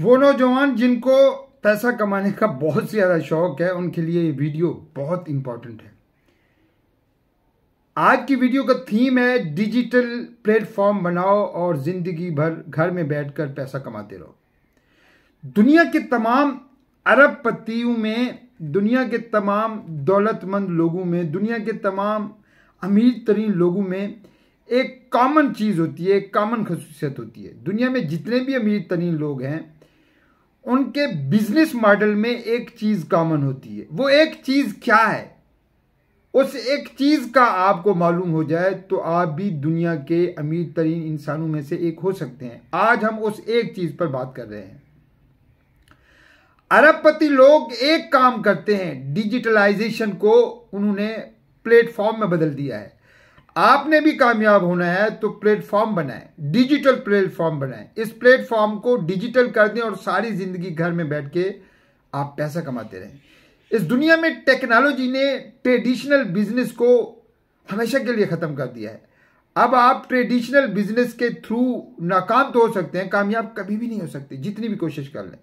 वो नौजवान जिनको पैसा कमाने का बहुत ज़्यादा शौक है उनके लिए ये वीडियो बहुत इम्पॉर्टेंट है आज की वीडियो का थीम है डिजिटल प्लेटफॉर्म बनाओ और ज़िंदगी भर घर में बैठकर पैसा कमाते रहो दुनिया के तमाम अरब पतियों में दुनिया के तमाम दौलतमंद लोगों में दुनिया के तमाम अमीर तरीन लोगों में एक कॉमन चीज़ होती है एक कॉमन खसूसियत होती है दुनिया में जितने भी अमीर तरीन लोग हैं उनके बिजनेस मॉडल में एक चीज कॉमन होती है वो एक चीज क्या है उस एक चीज का आपको मालूम हो जाए तो आप भी दुनिया के अमीर तरीन इंसानों में से एक हो सकते हैं आज हम उस एक चीज पर बात कर रहे हैं अरबपति लोग एक काम करते हैं डिजिटलाइजेशन को उन्होंने प्लेटफॉर्म में बदल दिया है आपने भी कामयाब होना है तो प्लेटफॉर्म बनाएं डिजिटल प्लेटफॉर्म बनाएं इस प्लेटफॉर्म को डिजिटल कर दें और सारी ज़िंदगी घर में बैठ के आप पैसा कमाते रहें इस दुनिया में टेक्नोलॉजी ने ट्रेडिशनल बिजनेस को हमेशा के लिए ख़त्म कर दिया है अब आप ट्रेडिशनल बिजनेस के थ्रू नाकाम तो हो सकते हैं कामयाब कभी भी नहीं हो सकते जितनी भी कोशिश कर लें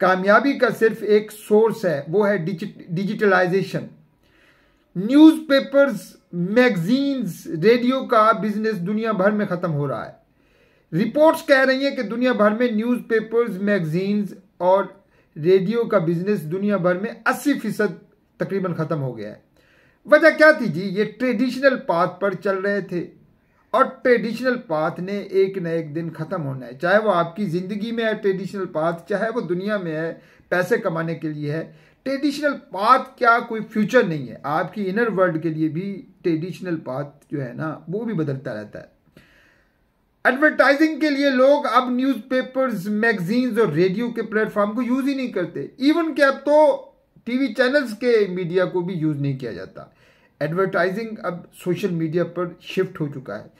कामयाबी का सिर्फ एक सोर्स है वो है डिजिटलाइजेशन न्यूज़पेपर्स मैगजीन्स रेडियो का बिजनेस दुनिया भर में ख़त्म हो रहा है रिपोर्ट्स कह रही हैं कि दुनिया भर में न्यूज़पेपर्स मैगजीन्स और रेडियो का बिजनेस दुनिया भर में 80 फीसद तकरीबन ख़त्म हो गया है वजह क्या थी जी ये ट्रेडिशनल पाथ पर चल रहे थे और ट्रेडिशनल पाथ ने एक न एक दिन ख़त्म होना है चाहे वो आपकी ज़िंदगी में है ट्रेडिशनल पाथ चाहे वो दुनिया में है पैसे कमाने के लिए है ट्रेडिशनल पाथ क्या कोई फ्यूचर नहीं है आपकी इनर वर्ल्ड के लिए भी ट्रेडिशनल पाथ जो है ना वो भी बदलता रहता है एडवर्टाइजिंग के लिए लोग अब न्यूज़पेपर्स, मैगजीन्स और रेडियो के प्लेटफॉर्म को यूज़ ही नहीं करते इवन कि अब तो टीवी चैनल्स के मीडिया को भी यूज़ नहीं किया जाता एडवर्टाइजिंग अब सोशल मीडिया पर शिफ्ट हो चुका है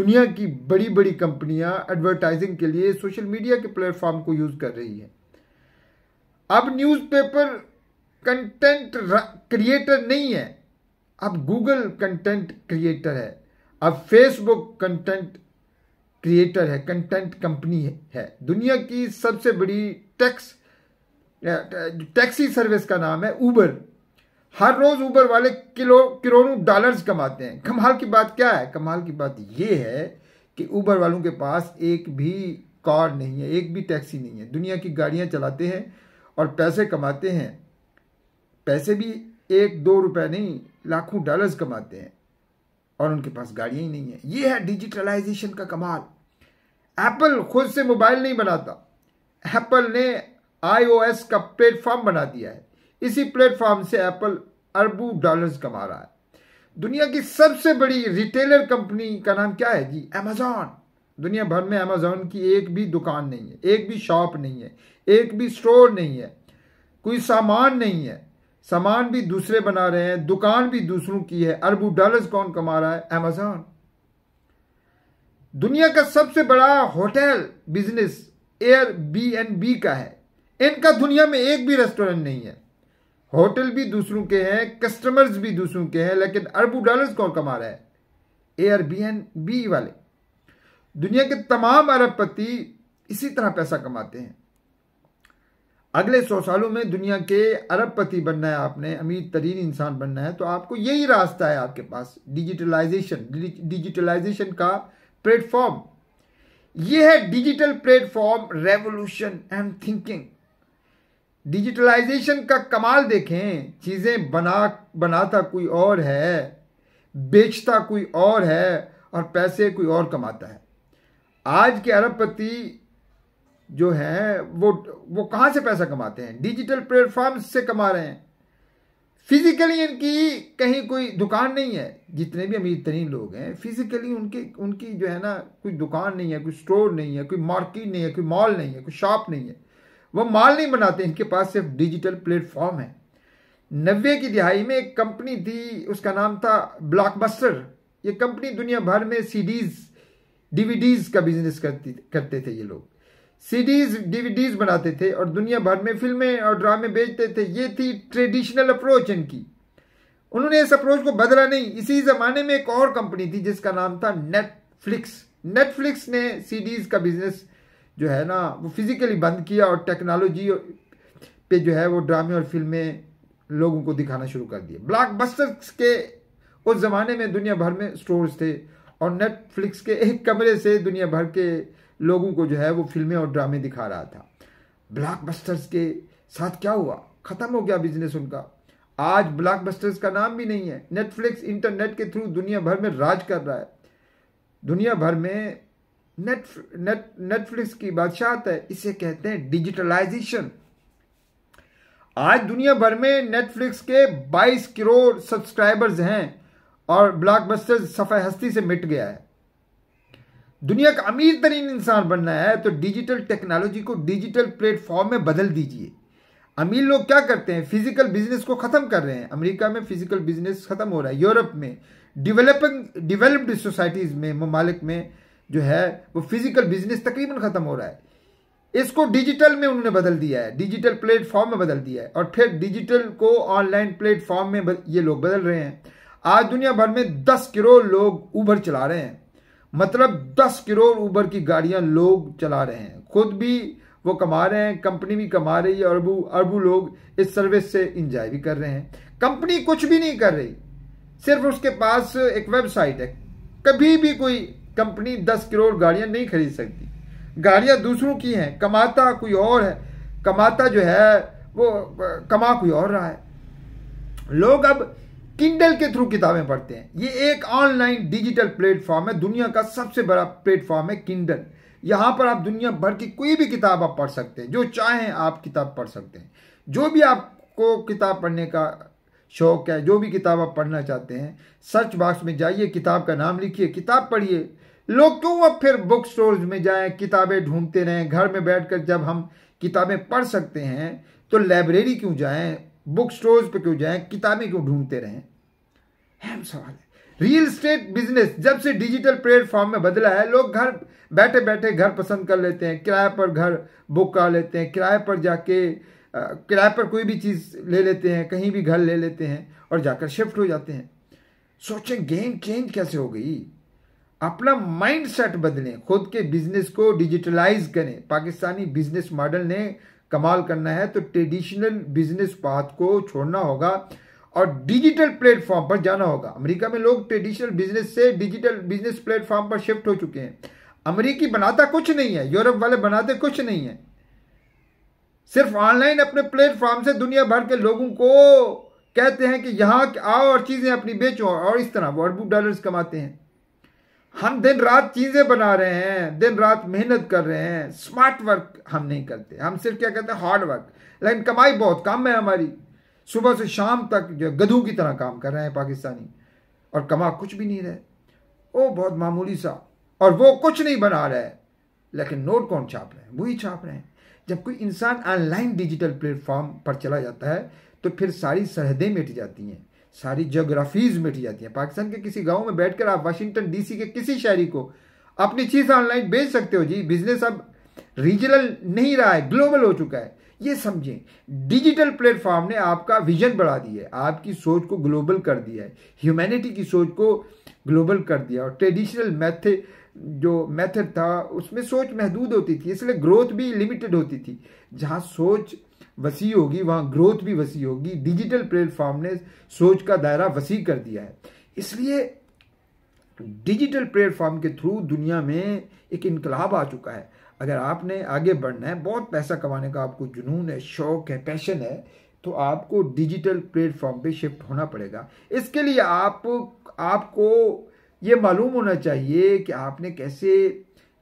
दुनिया की बड़ी बड़ी कंपनियां एडवर्टाइजिंग के लिए सोशल मीडिया के प्लेटफॉर्म को यूज़ कर रही है अब न्यूज़पेपर कंटेंट क्रिएटर नहीं है अब गूगल कंटेंट क्रिएटर है अब फेसबुक कंटेंट क्रिएटर है कंटेंट कंपनी है दुनिया की सबसे बड़ी टैक्स टैक्सी सर्विस का नाम है ऊबर हर रोज ऊबर वाले किलो करोड़ों डॉलर्स कमाते हैं कमाल की बात क्या है कमाल की बात यह है कि ऊबर वालों के पास एक भी कार नहीं है एक भी टैक्सी नहीं है दुनिया की गाड़ियां चलाते हैं और पैसे कमाते हैं पैसे भी एक दो रुपए नहीं लाखों डॉलर्स कमाते हैं और उनके पास गाड़ियाँ ही नहीं है ये है डिजिटलाइजेशन का कमाल एप्पल खुद से मोबाइल नहीं बनाता एप्पल ने आईओएस का प्लेटफॉर्म बना दिया है इसी प्लेटफॉर्म से एप्पल अरबों डॉलर्स कमा रहा है दुनिया की सबसे बड़ी रिटेलर कंपनी का नाम क्या है जी अमेजॉन दुनिया भर में अमेजॉन की एक भी दुकान नहीं है एक भी शॉप नहीं है एक भी स्टोर नहीं है कोई सामान नहीं है सामान भी दूसरे बना रहे हैं दुकान भी दूसरों की है अरबों डॉलर्स कौन कमा रहा है अमेजॉन दुनिया का सबसे बड़ा hotel business Airbnb का है इनका दुनिया में एक भी रेस्टोरेंट नहीं है होटल भी दूसरों के हैं कस्टमर्स भी दूसरों के हैं लेकिन अरबों डॉलर्स कौन कमा रहा है एयर बी एन बी वाले दुनिया के तमाम अरबपति इसी तरह पैसा कमाते हैं अगले सौ सालों में दुनिया के अरबपति बनना है आपने अमीर तरीन इंसान बनना है तो आपको यही रास्ता है आपके पास डिजिटलाइजेशन डिजिटलाइजेशन का प्लेटफॉर्म यह है digital platform revolution and thinking digitalisation का कमाल देखें चीज़ें बना बनाता कोई और है बेचता कोई और है और पैसे कोई और कमाता है आज के अरबपति जो है वो वो कहाँ से पैसा कमाते हैं डिजिटल प्लेटफॉर्म से कमा रहे हैं फिजिकली इनकी कहीं कोई दुकान नहीं है जितने भी अमीर तरीन लोग हैं फिजिकली उनके उनकी जो है ना कोई दुकान नहीं है कोई स्टोर नहीं है कोई मार्केट नहीं है कोई मॉल नहीं है कोई शॉप नहीं है वो माल नहीं बनाते इनके पास सिर्फ डिजिटल प्लेटफॉर्म है नब्बे की दिहाई में एक कंपनी थी उसका नाम था ब्लॉकबस्टर ये कंपनी दुनिया भर में सीडीज़ डीवीडीज़ का बिजनेस करती करते थे ये लोग सीडीज डीवीडीज बनाते थे और दुनिया भर में फिल्में और ड्रामे बेचते थे ये थी ट्रेडिशनल अप्रोच इनकी उन्होंने इस अप्रोच को बदला नहीं इसी ज़माने में एक और कंपनी थी जिसका नाम था नेटफ्लिक्स नेटफ्लिक्स ने सीडीज का बिजनेस जो है ना वो फिज़िकली बंद किया और टेक्नोलॉजी पे जो है वो ड्रामे और फिल्में लोगों को दिखाना शुरू कर दिया ब्लैक के उस ज़माने में दुनिया भर में स्टोर्स थे और नेटफ्लिक्स के एक कमरे से दुनिया भर के लोगों को जो है वो फिल्में और ड्रामे दिखा रहा था ब्लॉकबस्टर्स के साथ क्या हुआ ख़त्म हो गया बिजनेस उनका आज ब्लॉकबस्टर्स का नाम भी नहीं है नेटफ्लिक्स इंटरनेट के थ्रू दुनिया भर में राज कर रहा है दुनिया भर में नेट नेट नेटफ्लिक्स की बादशाहत है इसे कहते हैं डिजिटलाइजेशन आज दुनिया भर में नेटफ्लिक्स के 22 करोड़ सब्सक्राइबर्स हैं और ब्लॉकबस्टर्स सफाई हस्ती से मिट गया है दुनिया का अमीर तरीन इंसान बनना है तो डिजिटल टेक्नोलॉजी को डिजिटल प्लेटफॉर्म में बदल दीजिए अमीर लोग क्या करते हैं फिजिकल बिजनेस को ख़त्म कर रहे हैं अमेरिका में फिजिकल बिजनेस ख़त्म हो रहा है यूरोप में डिवेलपिंग डिवेलप्ड सोसाइटीज़ में ममालिक में जो है वो फिजिकल बिजनेस तकरीबन ख़त्म हो रहा है इसको डिजिटल में उन्होंने बदल दिया है डिजिटल प्लेटफॉर्म में बदल दिया है और फिर डिजिटल को ऑनलाइन प्लेटफॉर्म में ये लोग बदल रहे हैं आज दुनिया भर में दस करोड़ लोग ऊबर चला रहे हैं मतलब दस करोड़ ऊबर की गाड़ियां लोग चला रहे हैं खुद भी वो कमा रहे हैं कंपनी भी कमा रही है अरबू अरबू लोग इस सर्विस से इंजॉय भी कर रहे हैं कंपनी कुछ भी नहीं कर रही सिर्फ उसके पास एक वेबसाइट है कभी भी कोई कंपनी दस करोड़ गाड़ियां नहीं खरीद सकती गाड़ियां दूसरों की हैं कमाता कोई और है कमाता जो है वो कमा कोई और रहा है लोग अब किंडल के थ्रू किताबें पढ़ते हैं ये एक ऑनलाइन डिजिटल प्लेटफॉर्म है दुनिया का सबसे बड़ा प्लेटफॉर्म है किंडल यहाँ पर आप दुनिया भर की कोई भी किताब आप पढ़ सकते हैं जो चाहें आप किताब पढ़ सकते हैं जो भी आपको किताब पढ़ने का शौक है जो भी किताब आप पढ़ना चाहते हैं सर्च बॉक्स में जाइए किताब का नाम लिखिए किताब पढ़िए लोग क्यों अब फिर बुक स्टोर्स में जाएं किताबें ढूंढते रहें घर में बैठकर जब हम किताबें पढ़ सकते हैं तो लाइब्रेरी क्यों जाएं बुक स्टोर्स पे क्यों जाएं किताबें क्यों ढूंढते रहें अहम सवाल है रियल स्टेट बिजनेस जब से डिजिटल प्लेटफॉर्म में बदला है लोग घर बैठे बैठे घर पसंद कर लेते हैं किराए पर घर बुक कर लेते हैं किराए पर जाके किराए पर कोई भी चीज़ ले लेते हैं कहीं भी घर ले लेते हैं और जाकर शिफ्ट हो जाते हैं सोचें गेम चेंज कैसे हो गई अपना माइंड सेट बदलें खुद के बिजनेस को डिजिटलाइज करें पाकिस्तानी बिजनेस मॉडल ने कमाल करना है तो ट्रेडिशनल बिजनेस पाथ को छोड़ना होगा और डिजिटल प्लेटफॉर्म पर जाना होगा अमेरिका में लोग ट्रेडिशनल बिजनेस से डिजिटल बिजनेस प्लेटफॉर्म पर शिफ्ट हो चुके हैं अमेरिकी बनाता कुछ नहीं है यूरोप वाले बनाते कुछ नहीं है सिर्फ ऑनलाइन अपने प्लेटफॉर्म से दुनिया भर के लोगों को कहते हैं कि यहाँ आओ और चीज़ें अपनी बेचो और इस तरह वो अरबों डॉलर्स कमाते हैं हम दिन रात चीज़ें बना रहे हैं दिन रात मेहनत कर रहे हैं स्मार्ट वर्क हम नहीं करते हम सिर्फ क्या कहते हैं हार्ड वर्क लेकिन कमाई बहुत कम है हमारी सुबह से शाम तक जो गधों की तरह काम कर रहे हैं पाकिस्तानी और कमा कुछ भी नहीं रहे वो बहुत मामूली सा और वो कुछ नहीं बना रहे लेकिन नोट कौन छाप रहे हैं वही छाप रहे हैं जब कोई इंसान ऑनलाइन डिजिटल प्लेटफॉर्म पर चला जाता है तो फिर सारी सरहदें मिट जाती हैं सारी जोग्राफीज मिट जाती हैं पाकिस्तान के किसी गांव में बैठकर आप वाशिंगटन डीसी के किसी शहरी को अपनी चीज़ ऑनलाइन बेच सकते हो जी बिजनेस अब रीजनल नहीं रहा है ग्लोबल हो चुका है ये समझें डिजिटल प्लेटफॉर्म ने आपका विजन बढ़ा दिया है आपकी सोच को ग्लोबल कर दिया है ह्यूमैनिटी की सोच को ग्लोबल कर दिया और ट्रेडिशनल मैथे जो मेथड था उसमें सोच महदूद होती थी इसलिए ग्रोथ भी लिमिटेड होती थी जहाँ सोच वसी होगी वहाँ ग्रोथ भी वसी होगी डिजिटल प्लेटफॉर्म ने सोच का दायरा वसी कर दिया है इसलिए डिजिटल प्लेटफॉर्म के थ्रू दुनिया में एक इनकलाब आ चुका है अगर आपने आगे बढ़ना है बहुत पैसा कमाने का आपको जुनून है शौक है पैशन है तो आपको डिजिटल प्लेटफॉर्म पे शिफ्ट होना पड़ेगा इसके लिए आप आपको ये मालूम होना चाहिए कि आपने कैसे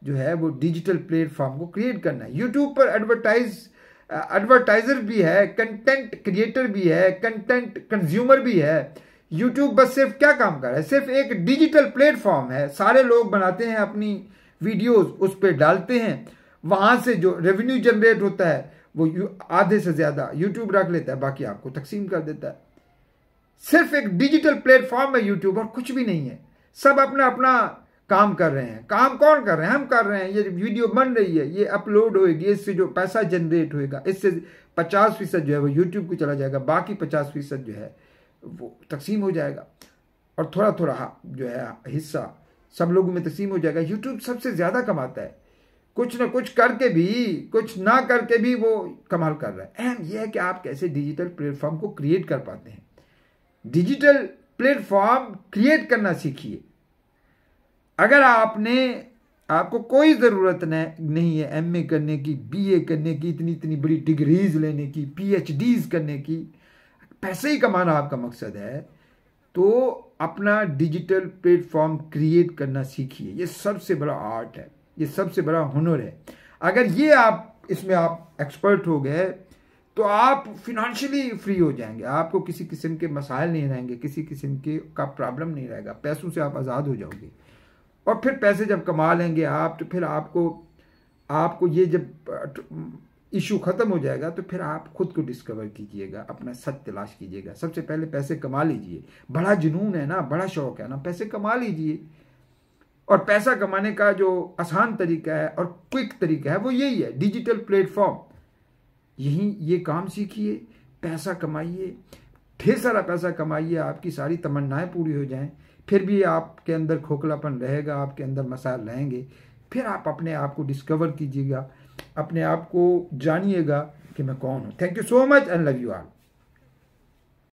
जो है वो डिजिटल प्लेटफॉर्म को क्रिएट करना है यूट्यूब पर एडवर्टाइज़ एडवर्टाइज़र भी है कंटेंट क्रिएटर भी है कंटेंट कंज्यूमर भी है यूट्यूब बस सिर्फ क्या काम कर रहा है सिर्फ एक डिजिटल प्लेटफॉर्म है सारे लोग बनाते हैं अपनी वीडियोस उस पर डालते हैं वहाँ से जो रेवेन्यू जनरेट होता है वो आधे से ज़्यादा यूट्यूब रख लेता है बाकी आपको तकसीम कर देता है सिर्फ एक डिजिटल प्लेटफॉर्म है यूट्यूब और कुछ भी नहीं है सब अपना अपना काम कर रहे हैं काम कौन कर रहे हैं हम कर रहे हैं ये वीडियो बन रही है ये अपलोड होएगी इससे जो पैसा जनरेट होएगा इससे पचास फीसद जो है वो यूट्यूब को चला जाएगा बाकी पचास फीसद जो है वो तकसीम हो जाएगा और थोड़ा थोड़ा जो है हिस्सा सब लोगों में तकसीम हो जाएगा यूट्यूब सबसे ज़्यादा कमाता है कुछ ना कुछ करके भी कुछ ना करके भी वो कमाल कर रहा है अहम यह है कि आप कैसे डिजिटल प्लेटफॉर्म को क्रिएट कर पाते हैं डिजिटल प्लेटफॉर्म क्रिएट करना सीखिए अगर आपने आपको कोई ज़रूरत नहीं है एमए करने की बीए करने की इतनी इतनी बड़ी डिग्रीज लेने की पीएचडीज करने की पैसे ही कमाना आपका मकसद है तो अपना डिजिटल प्लेटफॉर्म क्रिएट करना सीखिए ये सबसे बड़ा आर्ट है ये सबसे बड़ा हुनर है अगर ये आप इसमें आप एक्सपर्ट हो गए तो आप फिनंशली फ्री हो जाएंगे आपको किसी किस्म के मसाइल नहीं रहेंगे किसी किस्म के का प्रॉब्लम नहीं रहेगा पैसों से आप आज़ाद हो जाओगे और फिर पैसे जब कमा लेंगे आप तो फिर आपको आपको ये जब इशू ख़त्म हो जाएगा तो फिर आप खुद को डिस्कवर कीजिएगा अपना सच तलाश कीजिएगा सबसे पहले पैसे कमा लीजिए बड़ा जुनून है ना बड़ा शौक है ना पैसे कमा लीजिए और पैसा कमाने का जो आसान तरीका है और क्विक तरीका है वो यही है डिजिटल प्लेटफॉर्म यही ये काम सीखिए पैसा कमाइए ढेर सारा पैसा कमाइए आपकी सारी तमन्नाएं पूरी हो जाएं फिर भी आपके अंदर खोखलापन रहेगा आपके अंदर मसाल रहेंगे फिर आप अपने आप को डिस्कवर कीजिएगा अपने आप को जानिएगा कि मैं कौन हूँ thank you so much and love you all